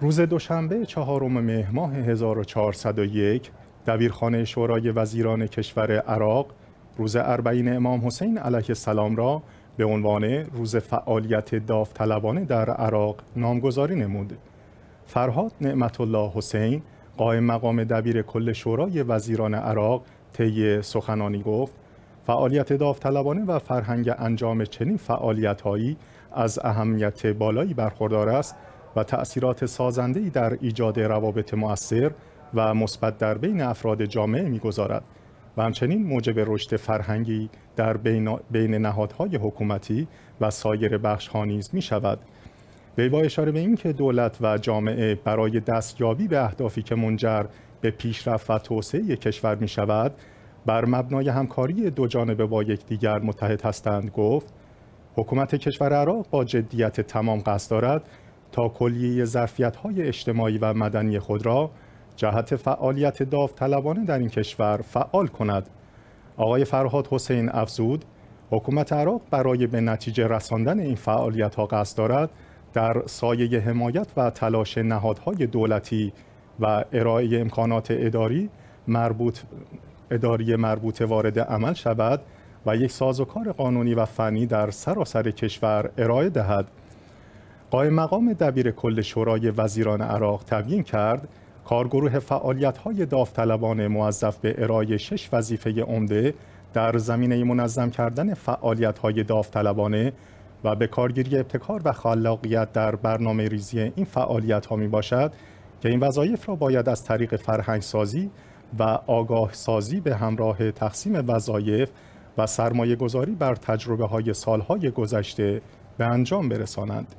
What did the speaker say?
روز دوشنبه چهارم مهماه ماه 1401 دبیرخانه شورای وزیران کشور عراق روز اربعین امام حسین علیه السلام را به عنوان روز فعالیت داوطلبانه در عراق نامگذاری نمود. فرهاد نعمت الله حسین قائم مقام دبیر کل شورای وزیران عراق طی سخنانی گفت فعالیت داوطلبانه و فرهنگ انجام چنین فعالیتهایی از اهمیت بالایی برخوردار است و تأثیرات ای در ایجاد روابط مؤثر و مثبت در بین افراد جامعه میگذارد و همچنین موجب رشد فرهنگی در بین, نهادهای حکومتی و سایر بخش ها نیز می شود. وی با اشاره به اینکه دولت و جامعه برای دستیابی به اهدافی که منجر به پیشرفت و توسعه کشور می شود بر مبنای همکاری دو جانبه با یکدیگر متحد هستند گفت حکومت کشور عراق با جدیت تمام قصد دارد تا کلیه ظرفیت های اجتماعی و مدنی خود را جهت فعالیت داوطلبانه در این کشور فعال کند آقای فرهاد حسین افزود حکومت عراق برای به نتیجه رساندن این فعالیت ها قصد دارد در سایه حمایت و تلاش نهادهای دولتی و ارائه امکانات اداری مربوط اداری مربوط وارد عمل شود و یک سازوکار قانونی و فنی در سراسر کشور ارائه دهد قائم مقام دبیر کل شورای وزیران عراق تبیین کرد کارگروه فعالیت‌های داوطلبانه موظف به ارائه شش وظیفه عمده در زمینه منظم کردن فعالیت‌های داوطلبانه و به کارگیری ابتکار و خلاقیت در برنامه ریزی این فعالیت ها می باشد که این وظایف را باید از طریق فرهنگ سازی و آگاه سازی به همراه تقسیم وظایف و سرمایه گذاری بر تجربه های سالهای گذشته به انجام برسانند.